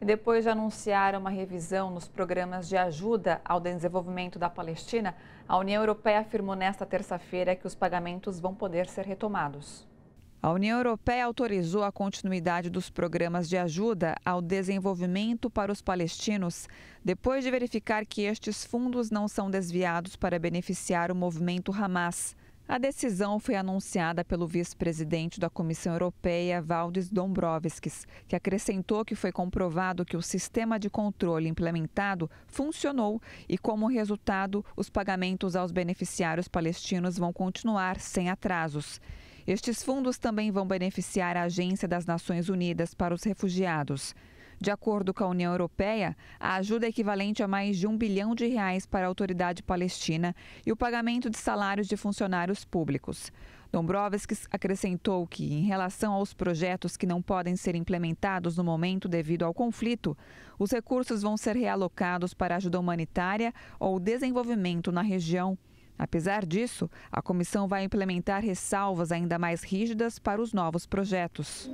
E depois de anunciar uma revisão nos programas de ajuda ao desenvolvimento da Palestina, a União Europeia afirmou nesta terça-feira que os pagamentos vão poder ser retomados. A União Europeia autorizou a continuidade dos programas de ajuda ao desenvolvimento para os palestinos, depois de verificar que estes fundos não são desviados para beneficiar o movimento Hamas. A decisão foi anunciada pelo vice-presidente da Comissão Europeia, Valdis Dombrovskis, que acrescentou que foi comprovado que o sistema de controle implementado funcionou e, como resultado, os pagamentos aos beneficiários palestinos vão continuar sem atrasos. Estes fundos também vão beneficiar a Agência das Nações Unidas para os Refugiados. De acordo com a União Europeia, a ajuda é equivalente a mais de um bilhão de reais para a autoridade palestina e o pagamento de salários de funcionários públicos. Dombrovskis acrescentou que, em relação aos projetos que não podem ser implementados no momento devido ao conflito, os recursos vão ser realocados para ajuda humanitária ou desenvolvimento na região. Apesar disso, a comissão vai implementar ressalvas ainda mais rígidas para os novos projetos.